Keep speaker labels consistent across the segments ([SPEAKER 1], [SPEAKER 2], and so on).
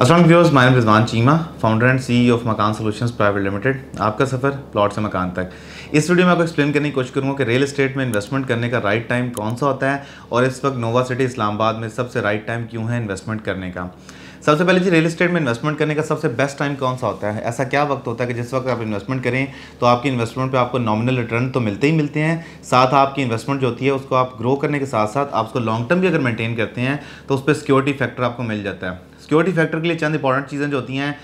[SPEAKER 1] असलम व्यवर्स माइन Rizwan Cheema founder and CEO Makaan solutions private limited आपका सफ़र प्लॉट से मकान तक इस वीडियो में आपको एक्सप्लेन करने की कोशिश करूंगा कि रियल एस्टेट में इन्वेस्टमेंट करने का राइट टाइम कौन सा होता है और इस वक्त नोवा सिटी इस्लामाबाद में सबसे राइट टाइम क्यों है इन्वेस्टमेंट करने का सबसे पहले जी रियल स्टेट में इन्वेस्टमेंट करने का सबसे बेस्ट टाइम कौन सा होता है ऐसा क्या वक्त होता है कि जिस वक्त आप इन्वेस्टमेंट करें तो आपकी इन्वेस्टमेंट पर आपको नॉमिनल रिटर्न तो मिलते ही मिलते हैं साथ आपकी इन्वेस्टमेंट जो होती है उसको आप ग्रो करने के साथ साथ आप उसको लॉन्ग टर्म भी अगर मेंटेन करते हैं तो उस पर सिक्योरिटी फैक्टर आपको मिल जाता है सिक्योरिटी फैक्टर के लिए चंद इंपॉर्टेंट चीज़ें जो होती हैं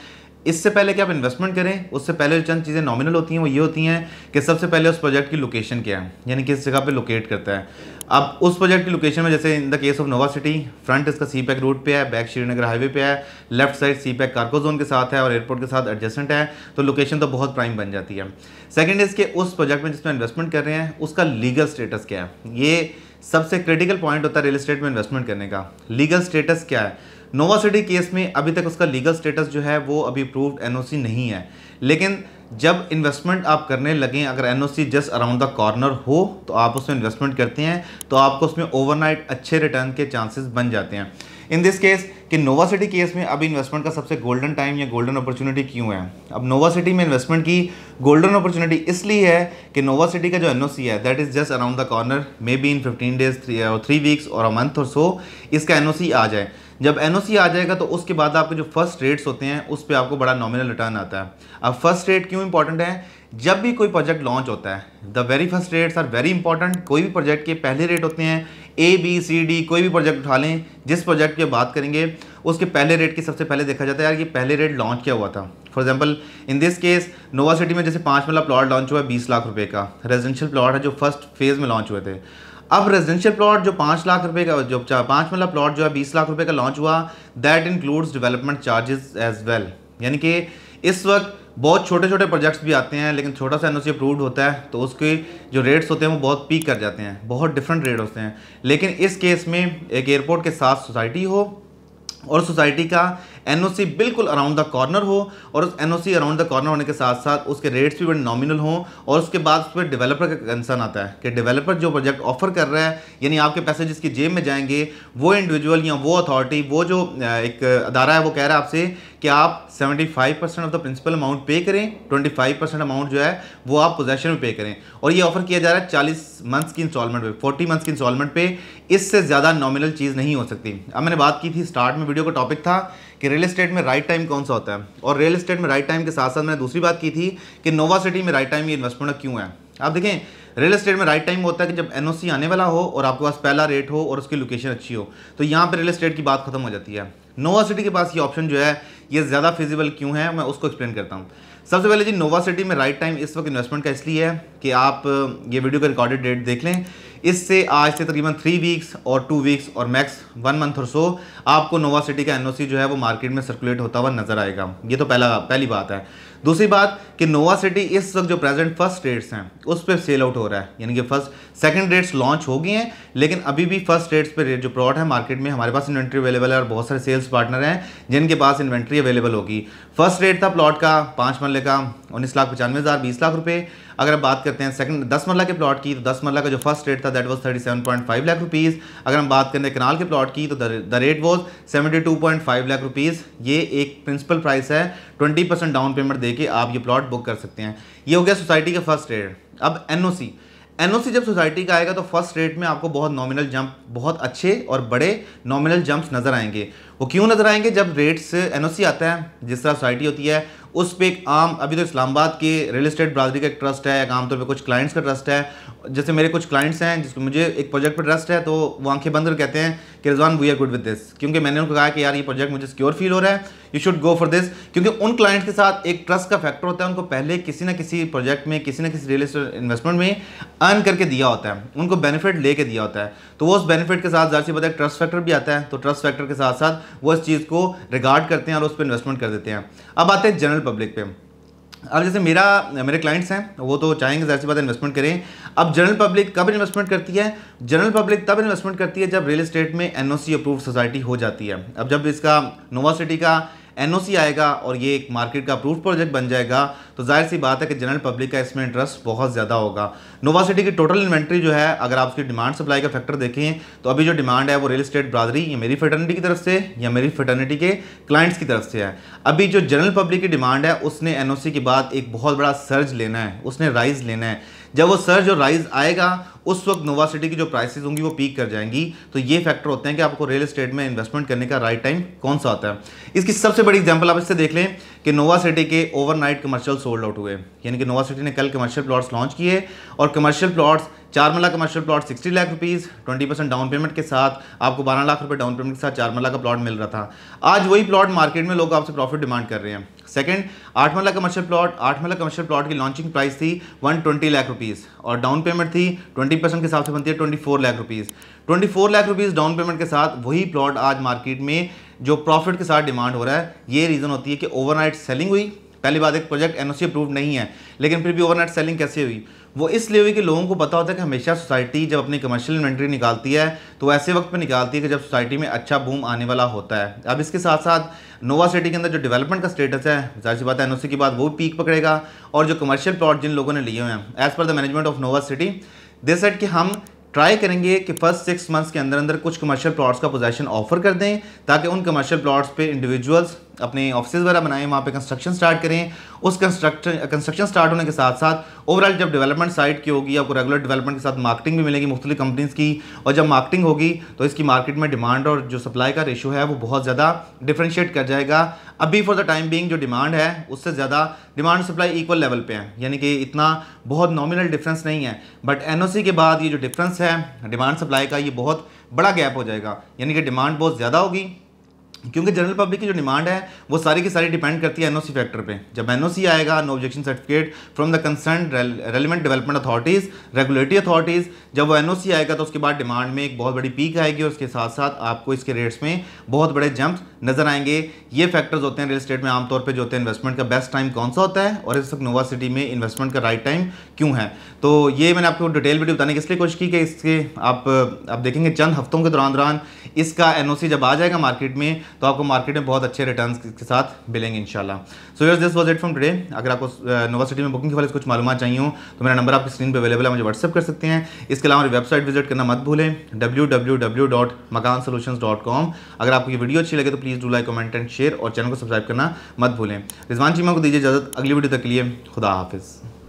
[SPEAKER 1] इससे पहले कि आप इन्वेस्टमेंट करें उससे पहले चंद चीज़ें नॉमिनल होती हैं वो ये होती हैं कि सबसे पहले उस प्रोजेक्ट की लोकेशन क्या है यानी किस जगह पे लोकेट करता है अब उस प्रोजेक्ट की लोकेशन में जैसे in the case of Nova City front इसका सी पैक रूट पे है बैक श्रीनगर हाईवे पे है left side CPEC cargo zone के साथ है और एयरपोर्ट के साथ एडजस्टेंट है तो लोकेशन तो बहुत प्राइम बन जाती है सेकेंड इसके उस प्रोजेक्ट में जिसमें इन्वेस्टमेंट कर रहे हैं उसका लीगल स्टेटस क्या है ये सबसे क्रिटिकल पॉइंट होता है रियल स्टेट में इन्वेस्टमेंट करने का लीगल स्टेटस क्या है नोवा सिटी केस में अभी तक उसका लीगल स्टेटस जो है वो अभी अप्रूव्ड एनओसी नहीं है लेकिन जब इन्वेस्टमेंट आप करने लगें अगर N just around the corner हो तो आप उसमें इन्वेस्टमेंट करते हैं तो आपको उसमें ओवरनाइट अच्छे रिटर्न के चांसेस बन जाते हैं इन दिस केस कि नोवा सिटी केस में अभी इन्वेस्टमेंट का सबसे गोल्डन टाइम या गोल्डन अपॉर्चुनिटी क्यों है अब नोवा सिटी में इन्वेस्टमेंट की गोल्डन अपॉर्चुनिटी इसलिए है कि नोवा सिटी का जो एन है that is just around the corner may be in fifteen days three weeks और अ मंथ और सो इसका एन आ जाए जब एन आ जाएगा तो उसके बाद आपके जो फर्स्ट रेट्स होते हैं उस पर आपको बड़ा नॉमिनल रिटर्न आता है अब फर्स्ट रेट क्यों इंपॉर्टेंट है जब भी कोई प्रोजेक्ट लॉन्च होता है the very first rates are very important कोई भी प्रोजेक्ट के पहले रेट होते हैं ए बी सी डी कोई भी प्रोजेक्ट उठा लें जिस प्रोजेक्ट की बात करेंगे उसके पहले रेट की सबसे पहले देखा जाता है यार कि पहले रेट लॉन्च किया हुआ था for example in this case Nova City में जैसे पाँच वाला प्लॉट लॉन्च हुआ है बीस लाख रुपये का रेजिडेंशियल प्लॉट है जो फर्स्ट फेज़ में लॉन्च हुए थे अब रेजिडेंशियल प्लॉट जो पाँच लाख रुपए का जो पाँच मिला प्लॉट जो है बीस लाख रुपए का लॉन्च हुआ that includes development charges as well यानी कि इस वक्त बहुत छोटे छोटे प्रोजेक्ट्स भी आते हैं लेकिन छोटा सा एन अप्रूव्ड होता है तो उसके जो रेट्स होते हैं वो बहुत पीक कर जाते हैं बहुत डिफरेंट रेट होते हैं लेकिन इस केस में एक एयरपोर्ट के साथ सोसाइटी हो और सोसाइटी का एनओसी बिल्कुल अराउंड द कॉर्नर हो और उस एनओसी अराउंड द कॉर्नर होने के साथ साथ उसके रेट्स भी बड़े नॉमिनल हों और उसके बाद उस पर डेवलपर का कंसर्न आता है कि डेवलपर जो प्रोजेक्ट ऑफर कर रहा है यानी आपके पैसे जिसकी जेब में जाएंगे वो इंडिविजुअल या वो अथॉरिटी वो जो एक अदारा है वो कह रहा है आपसे कि आप 75 percent of the principal amount pay करें 25 परसेंट अमाउंट जो है वो आप पोजेशन में पे करें और ये ऑफर किया जा रहा है 40 मंथ्स की इंस्टॉलमेंट पे 40 मंथ्स की इंस्टॉलमेंट पे इससे ज़्यादा नॉमिनल चीज़ नहीं हो सकती अब मैंने बात की थी स्टार्ट में वीडियो का टॉपिक था कि रियल इस्टेट में राइट टाइम कौन सा होता है और रियल इस्टेट में राइट टाइम के साथ साथ मैंने दूसरी बात की थी कि नोवा सिटी में राइट टाइम ये इन्वेस्टमेंट क्यों है आप देखें रियल एस्टेट में राइट टाइम होता है कि जब एनओसी आने वाला हो और आपके पास पहला रेट हो और उसकी लोकेशन अच्छी हो तो यहाँ पर रियल स्टेट की बात खत्म हो जाती है नोवा सिटी के पास ये ऑप्शन जो है ये ज़्यादा फिजिबल क्यों है मैं उसको एक्सप्लेन करता हूँ सबसे पहले जी नोवा सिटी में राइट टाइम इस वक्त इन्वेस्टमेंट का इसलिए है कि आप ये वीडियो का रिकॉर्डेड डेट देख लें इससे आज से तकरीबन थ्री वीक्स और टू वीक्स और मैक्स वन मंथ और सो आपको नोवा सिटी का एनओसी जो है वो मार्केट में सर्कुलेट होता हुआ नजर आएगा ये तो पहला पहली बात है दूसरी बात कि नोवा सिटी इस वक्त जो प्रेजेंट फर्स्ट रेट्स हैं उस पर सेल आउट हो रहा है यानी कि फर्स्ट सेकंड रेट्स लॉन्च हो गई हैं लेकिन अभी भी फर्स्ट रेट्स पे रेट जो प्लॉट है मार्केट में हमारे पास इन्वेंट्री अवेलेबल है और बहुत सारे सेल्स पार्टनर हैं जिनके पास इन्वेंट्री अवेलेबल होगी फर्स्ट रेट था प्लॉट का पाँच मरल का उन्नीस लाख पचानवे हज़ार बीस लाख रुपये अगर हम बात करते हैं सेकंड दस मरला के प्लॉट की तो दस मरला का जो फर्स्ट रेट था that point five lakh rupees अगर हम बात करें कनाल के प्लॉट की तो the rate point five lakh rupees ये एक प्रिंसिपल प्राइस है ट्वेंटी परसेंट डाउन पेमेंट दे आप ये प्लॉट बुक कर सकते हैं ये हो गया सोसाइटी का फर्स्ट रेट अब सी एनओसी जब सोसाइटी का आएगा तो फर्स्ट रेट में आपको बहुत नॉमिनल जंप बहुत अच्छे और बड़े नॉमिनल जंप्स नज़र आएंगे वो क्यों नज़र आएंगे जब रेट्स एनओसी आता है जिस तरह सोसाइटी होती है उस पर एक आम अभी तो इस्लामाबाद की रियल इस्टेट ब्रादरी का एक ट्रस्ट है एक आमतौर पर कुछ क्लाइंट्स का ट्रस्ट है जैसे मेरे कुछ क्लाइंट्स हैं जिसको मुझे एक प्रोजेक्ट पर ट्रस्ट है तो वो आंखें बंद कर कहते हैं कि Rizwan we are good with this क्योंकि मैंने उनको कहा कि यार ये प्रोजेक्ट मुझे सिक्योर फील हो रहा है you should go for this क्योंकि उन क्लाइंट्स के साथ एक ट्रस्ट का फैक्टर होता है उनको पहले किसी ना किसी प्रोजेक्ट में किसी ना किसी रियल इस्टेट इन्वेस्टमेंट में अर्न करके दिया होता है उनको बेनिफिट लेके दिया होता है तो वो उस बेनिफिट के साथ ज़्यादा सी पता है ट्रस्ट फैक्टर भी आता है तो ट्रस्ट फैक्टर के साथ साथ वो इस चीज़ को रिगार्ड करते हैं और उस पर इन्वेस्टमेंट कर देते हैं अब आते हैं जनरल जनरल पब्लिक पे अब जैसे मेरा मेरे क्लाइंट्स हैं वो तो चाहेंगे जैसे बात इन्वेस्टमेंट करें अब जनरल पब्लिक कब इन्वेस्टमेंट करती है जनरल पब्लिक तब इन्वेस्टमेंट करती है जब रियल एस्टेट में एनओसी अप्रूव सोसाइटी हो जाती है अब जब इसका नोवा सिटी का एनओसी आएगा और ये एक मार्केट का अप्रूव प्रोजेक्ट बन जाएगा तो जाहिर सी बात है कि जनरल पब्लिक का इसमें इंटरेस्ट बहुत ज़्यादा होगा नोवा सिटी की टोटल इन्वेंट्री जो है अगर आप उसकी डिमांड सप्लाई का फैक्टर देखें तो अभी जो डिमांड है वो रियल स्टेट ब्रादरी या मेरी फर्टर्निटी की तरफ से या मेरी फर्टर्निटी के क्लाइंट्स की तरफ से है अभी जो जनरल पब्लिक की डिमांड है उसने एन के बाद एक बहुत बड़ा सर्ज लेना है उसने राइज लेना है जब वो सर्ज और राइज आएगा उस वक्त नोवा सिटी की जो प्राइसेस होंगी वो पीक कर जाएंगी तो ये फैक्टर होते हैं कि आपको रियल एस्टेट में इन्वेस्टमेंट करने का राइट टाइम कौन सा होता है इसकी सबसे बड़ी एग्जांपल आप इससे देख लें कि नोवा सिटी के ओवरनाइट कमर्शियल सोल्ड आउट हुए यानी कि नोवा सिटी ने कल कमर्शियल प्लॉट्स लॉन्च किए और कमर्शियल प्लॉट्स चार मल्ला commercial plot sixty lakh rupees twenty percent down payment के साथ आपको बारह लाख रुपये डाउन पेमेंट के साथ चार मल्ला का प्लॉट मिल रहा था आज वही प्लॉट मार्केट में लोग आपसे प्रॉफिट डिमांड कर रहे हैं सेकंड आठ मल्ला कमर्शियल प्लॉट आठ मल्ला कमर्शियल प्लॉट की लॉन्चिंग प्राइस थी वन ट्वेंटी लाख रुपीज़ और डाउन पेमेंट थी ट्वेंटी परसेंट के हिसाब से बनती है twenty four lakh rupees twenty four lakh rupees down payment के साथ वही प्लॉट आज मार्केट में जो प्रॉफिट के साथ डिमांड हो रहा है ये रीज़न होती है कि ओवरनाइट सेलिंग हुई पहली बात एक प्रोजेक्ट एनओसी अप्रूव नहीं है लेकिन फिर भी ओवरनाइट सेलिंग कैसे हुई वो इसलिए हुई कि लोगों को पता होता है कि हमेशा सोसाइटी जब अपनी कमर्शियल इन्वेंट्री निकालती है तो ऐसे वक्त पर निकालती है कि जब सोसाइटी में अच्छा बूम आने वाला होता है अब इसके साथ साथ नोवा सिटी के अंदर जो डेवलपमेंट का स्टेटस है जाहिर सी बात है एनओसी की बात वो पीक पकड़ेगा और जो कमर्शियल प्लॉट जिन लोगों ने लिए हुए हैं as per the management of Nova City they said कि हम ट्राई करेंगे कि फर्स्ट सिक्स मंथ्स के अंदर अंदर कुछ कमर्शियल प्लॉट्स का पोजेशन ऑफर कर दें ताकि उन कमर्शियल प्लॉट्स पे इंडिविजुअल्स अपने ऑफिस वगैरह बनाएं वहाँ पे कंस्ट्रक्शन स्टार्ट करें उस कंस्ट्रक्शन कंस्ट्रक्शन स्टार्ट होने के साथ साथ ओवरऑल जब डेवलपमेंट साइट की होगी आपको रेगुलर डेवलपमेंट के साथ मार्केटिंग भी मिलेगी मुख्तलि कंपनीज़ की और जब मार्केटिंग होगी तो इसकी मार्केट में डिमांड और जो सप्लाई का रेशो है वो बहुत ज़्यादा डिफ्रेंशिएट कर जाएगा अभी फॉर द टाइम बींग जो डिमांड है उससे ज़्यादा डिमांड सप्लाई इक्वल लेवल पर है यानी कि इतना बहुत नॉमिनल डिफ्रेंस नहीं है बट सी के बाद ये जो डिफरेंस है डिमांड सप्लाई का ये बहुत बड़ा गैप हो जाएगा यानी कि डिमांड बहुत ज़्यादा होगी क्योंकि जनरल पब्लिक की जो डिमांड है वो सारी की सारी डिपेंड करती है एनओसी फैक्टर पे जब एनओसी आएगा no objection certificate from the concern relevant development authorities regulatory authorities जब वो एनओसी आएगा तो उसके बाद डिमांड में एक बहुत बड़ी पीक आएगी और उसके साथ साथ आपको इसके रेट्स में बहुत बड़े जंप्स नजर आएंगे ये फैक्टर्स होते हैं रियल स्टेट में आमतौर पर जो होते हैं इन्वेस्टमेंट का बेस्ट टाइम कौन सा होता है और इस वक्त नोवा सिटी में इन्वेस्टमेंट का राइट टाइम क्यों है तो ये मैंने आपको डिटेल वीडियो बताने की इसलिए कोशिश की कि इसके आप आप देखेंगे चंद हफ्तों के दौरान दौरान इसका एनओसी जब आ जाएगा मार्केट में तो आपको मार्केट में बहुत अच्छे रिटर्न के साथ मिलेंगे शाला so yes this was it from today अगर आपको यूनिवर्सिटी uh, में बुकिंग के बारे में कुछ मालूम चाहिए हो तो मेरा नंबर आपकी स्क्रीन पर अवेलेबल है मुझे व्हाट्सअप कर सकते हैं इसके अलावा हमारी वेबसाइट विजिट करना मत भूलें डब्ल्यू अगर आपको ये वीडियो अच्छी लगे तो please do like comment and share और चैनल को सब्सक्राइब करना मत भूलें रिजवान चीमा को दीजिए इजाज़त अगली वीडियो तक के लिए खुदा हाफिज़